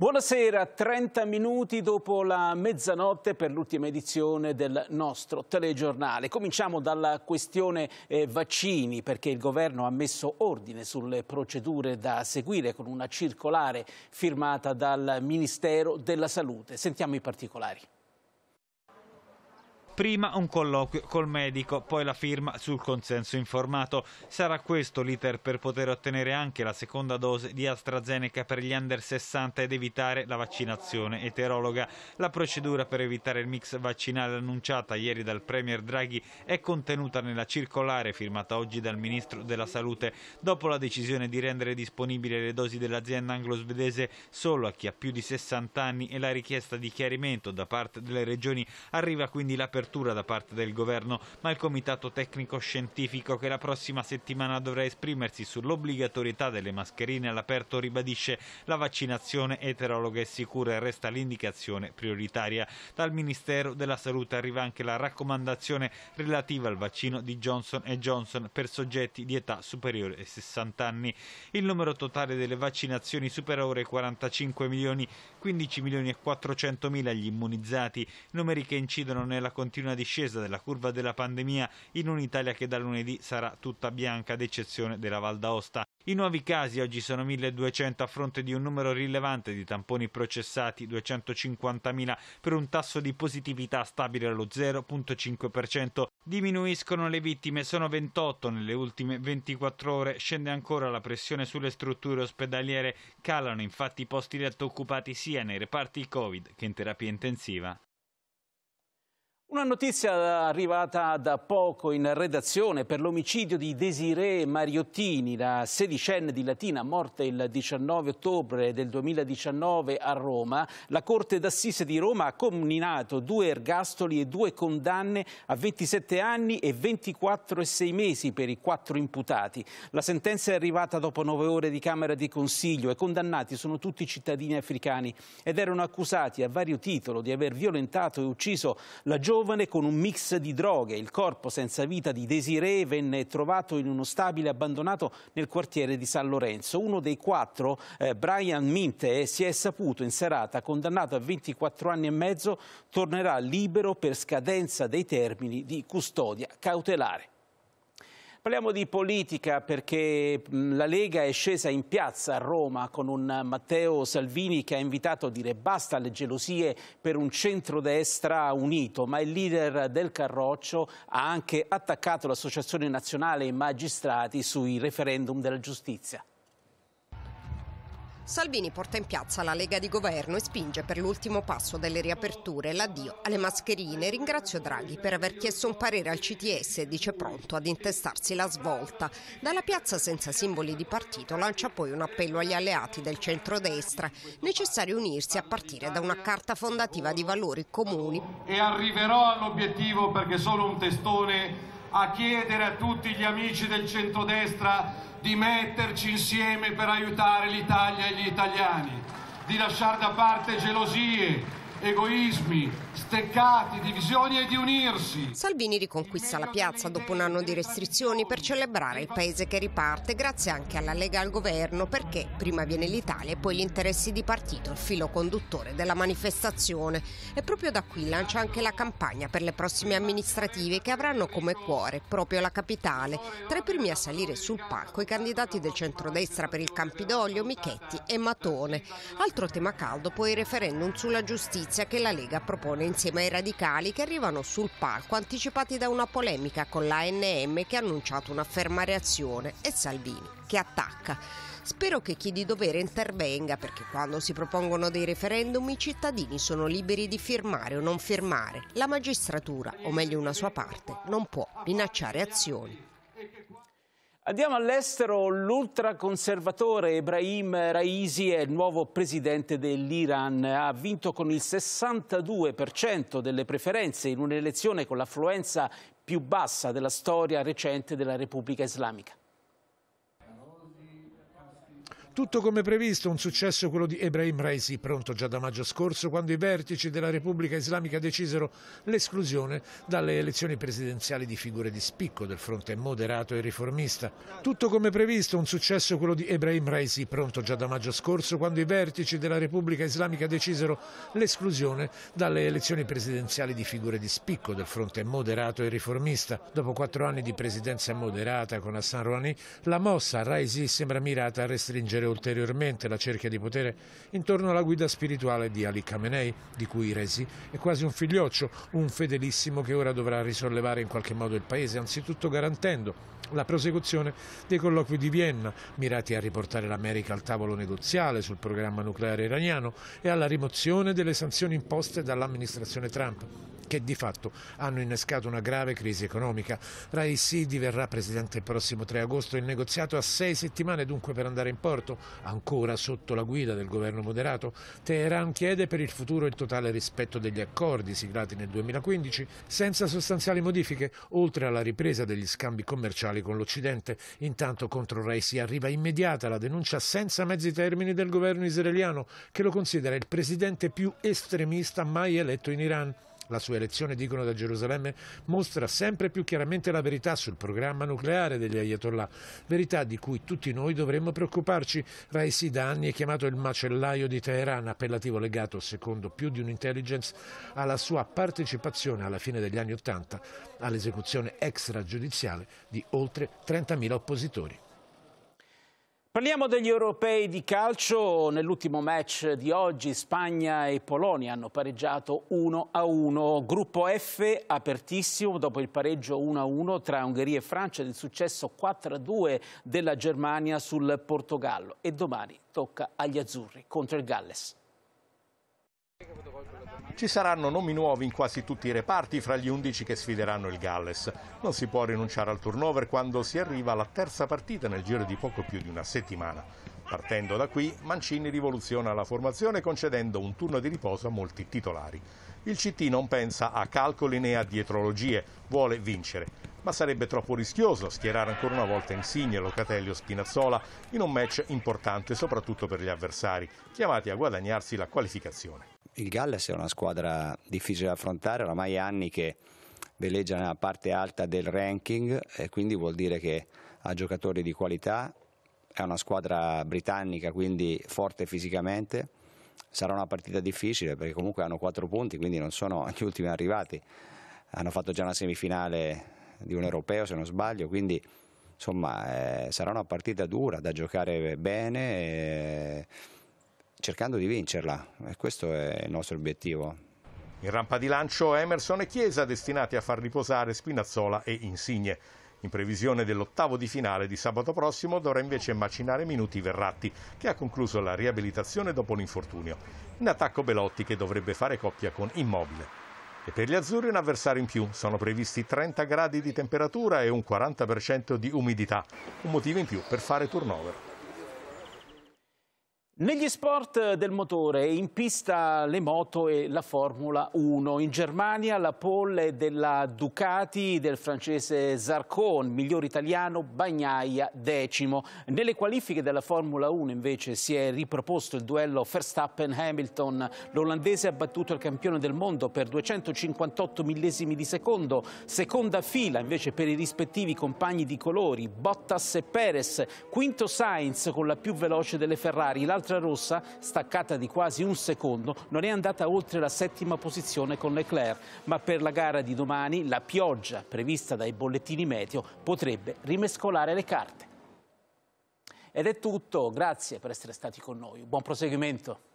Buonasera, 30 minuti dopo la mezzanotte per l'ultima edizione del nostro telegiornale. Cominciamo dalla questione eh, vaccini perché il governo ha messo ordine sulle procedure da seguire con una circolare firmata dal Ministero della Salute. Sentiamo i particolari prima un colloquio col medico, poi la firma sul consenso informato. Sarà questo l'iter per poter ottenere anche la seconda dose di AstraZeneca per gli under 60 ed evitare la vaccinazione eterologa. La procedura per evitare il mix vaccinale annunciata ieri dal Premier Draghi è contenuta nella circolare firmata oggi dal Ministro della Salute dopo la decisione di rendere disponibili le dosi dell'azienda anglo-svedese solo a chi ha più di 60 anni e la richiesta di chiarimento da parte delle regioni arriva quindi l'apertura apertura da parte del governo, ma il comitato tecnico scientifico che la prossima settimana dovrà esprimersi sull'obbligatorietà delle mascherine all'aperto ribadisce la vaccinazione eterologa e sicura e resta l'indicazione prioritaria. Dal Ministero della Salute arriva anche la raccomandazione relativa al vaccino di Johnson Johnson per soggetti di età superiore ai 60 anni. Il numero totale delle vaccinazioni supera ora i 45 milioni, 15 milioni e 400 mila gli immunizzati, numeri che incidono nella continuità continua discesa della curva della pandemia in un'Italia che da lunedì sarà tutta bianca ad eccezione della Val d'Aosta. I nuovi casi oggi sono 1200 a fronte di un numero rilevante di tamponi processati 250.000 per un tasso di positività stabile allo 0.5%. Diminuiscono le vittime, sono 28 nelle ultime 24 ore, scende ancora la pressione sulle strutture ospedaliere, calano infatti i posti letto occupati sia nei reparti Covid che in terapia intensiva. Una notizia arrivata da poco in redazione per l'omicidio di Desiree Mariottini, la sedicenne di Latina morta il 19 ottobre del 2019 a Roma. La Corte d'Assise di Roma ha combinato due ergastoli e due condanne a 27 anni e 24 e 6 mesi per i quattro imputati. La sentenza è arrivata dopo nove ore di Camera di Consiglio e condannati sono tutti cittadini africani ed erano accusati a vario titolo di aver violentato e ucciso la giovane giovane con un mix di droghe. Il corpo senza vita di Desiree venne trovato in uno stabile abbandonato nel quartiere di San Lorenzo. Uno dei quattro, eh, Brian Minte, si è saputo in serata, condannato a 24 anni e mezzo, tornerà libero per scadenza dei termini di custodia cautelare. Parliamo di politica perché mm, la Lega è scesa in piazza a Roma con un Matteo Salvini che ha invitato a dire basta alle gelosie per un centrodestra unito, ma il leader del Carroccio ha anche attaccato l'Associazione Nazionale Magistrati sui referendum della giustizia. Salvini porta in piazza la Lega di Governo e spinge per l'ultimo passo delle riaperture l'addio alle mascherine. Ringrazio Draghi per aver chiesto un parere al CTS e dice pronto ad intestarsi la svolta. Dalla piazza senza simboli di partito lancia poi un appello agli alleati del centrodestra. Necessario unirsi a partire da una carta fondativa di valori comuni. E arriverò all'obiettivo perché sono un testone a chiedere a tutti gli amici del centrodestra di metterci insieme per aiutare l'Italia e gli italiani, di lasciare da parte gelosie, egoismi, steccati, divisioni e di unirsi. Salvini riconquista la piazza dopo un anno di restrizioni per celebrare il paese che riparte grazie anche alla Lega al governo perché prima viene l'Italia e poi gli interessi di partito, il filo conduttore della manifestazione. E proprio da qui lancia anche la campagna per le prossime amministrative che avranno come cuore proprio la capitale. Tra i primi a salire sul palco i candidati del centrodestra per il Campidoglio, Michetti e Matone. Altro tema caldo poi il referendum sulla giustizia notizia che la Lega propone insieme ai radicali che arrivano sul palco anticipati da una polemica con l'ANM che ha annunciato una ferma reazione e Salvini che attacca. Spero che chi di dovere intervenga perché quando si propongono dei referendum i cittadini sono liberi di firmare o non firmare. La magistratura, o meglio una sua parte, non può minacciare azioni Andiamo all'estero, l'ultraconservatore Ibrahim Raisi è il nuovo presidente dell'Iran, ha vinto con il 62% delle preferenze in un'elezione con l'affluenza più bassa della storia recente della Repubblica Islamica. Tutto come previsto, un successo quello di Ebrahim Raisi, pronto già da maggio scorso, quando i vertici della Repubblica Islamica decisero l'esclusione dalle elezioni presidenziali di figure di spicco del fronte moderato e riformista. Tutto come previsto, un successo quello di Ebrahim Raisi, pronto già da maggio scorso, quando i vertici della Repubblica Islamica decisero l'esclusione dalle elezioni presidenziali di figure di spicco del fronte moderato e riformista. Dopo quattro anni di presidenza moderata con Hassan Rouhani, la mossa Raisi sembra mirata a restringere ulteriormente la cerchia di potere intorno alla guida spirituale di Ali Khamenei, di cui Resi è quasi un figlioccio, un fedelissimo che ora dovrà risollevare in qualche modo il paese, anzitutto garantendo la prosecuzione dei colloqui di Vienna, mirati a riportare l'America al tavolo negoziale sul programma nucleare iraniano e alla rimozione delle sanzioni imposte dall'amministrazione Trump che di fatto hanno innescato una grave crisi economica. Raisi diverrà presidente il prossimo 3 agosto, il negoziato ha sei settimane dunque per andare in porto fatto ancora sotto la guida del governo moderato, Teheran chiede per il futuro il totale rispetto degli accordi siglati nel 2015 senza sostanziali modifiche, oltre alla ripresa degli scambi commerciali con l'Occidente. Intanto contro Raisi arriva immediata la denuncia senza mezzi termini del governo israeliano che lo considera il presidente più estremista mai eletto in Iran la sua elezione, dicono da Gerusalemme, mostra sempre più chiaramente la verità sul programma nucleare degli Ayatollah, verità di cui tutti noi dovremmo preoccuparci. Raisi da anni è chiamato il macellaio di Teheran, appellativo legato, secondo più di un'intelligence, alla sua partecipazione alla fine degli anni Ottanta all'esecuzione extragiudiziale di oltre 30.000 oppositori. Parliamo degli europei di calcio. Nell'ultimo match di oggi Spagna e Polonia hanno pareggiato 1-1. Gruppo F apertissimo dopo il pareggio 1-1 tra Ungheria e Francia ed il successo 4-2 della Germania sul Portogallo. E domani tocca agli azzurri contro il Galles. Ci saranno nomi nuovi in quasi tutti i reparti fra gli 11 che sfideranno il Galles. Non si può rinunciare al turnover quando si arriva alla terza partita nel giro di poco più di una settimana. Partendo da qui, Mancini rivoluziona la formazione concedendo un turno di riposo a molti titolari. Il CT non pensa a calcoli né a dietrologie, vuole vincere. Ma sarebbe troppo rischioso schierare ancora una volta Insigne, Locatelli o Spinazzola in un match importante soprattutto per gli avversari, chiamati a guadagnarsi la qualificazione il Galles è una squadra difficile da affrontare, oramai anni che veleggia nella parte alta del ranking e quindi vuol dire che ha giocatori di qualità, è una squadra britannica quindi forte fisicamente, sarà una partita difficile perché comunque hanno 4 punti quindi non sono gli ultimi arrivati, hanno fatto già una semifinale di un europeo se non sbaglio, quindi insomma eh, sarà una partita dura da giocare bene. Eh, cercando di vincerla e questo è il nostro obiettivo. In rampa di lancio Emerson e Chiesa destinati a far riposare Spinazzola e Insigne. In previsione dell'ottavo di finale di sabato prossimo dovrà invece macinare minuti Verratti, che ha concluso la riabilitazione dopo l'infortunio. In attacco Belotti che dovrebbe fare coppia con Immobile. E per gli azzurri un avversario in più. Sono previsti 30 gradi di temperatura e un 40% di umidità, un motivo in più per fare turnover. Negli sport eh, del motore, in pista le moto e la Formula 1. In Germania la pole della Ducati del francese Zarcon, miglior italiano Bagnaia decimo. Nelle qualifiche della Formula 1 invece si è riproposto il duello Verstappen-Hamilton. L'olandese ha battuto il campione del mondo per 258 millesimi di secondo. Seconda fila invece per i rispettivi compagni di colori Bottas e Perez. Quinto Sainz con la più veloce delle Ferrari. L'altro Rossa, staccata di quasi un secondo, non è andata oltre la settima posizione con Leclerc, ma per la gara di domani la pioggia prevista dai bollettini meteo potrebbe rimescolare le carte. Ed è tutto, grazie per essere stati con noi, buon proseguimento.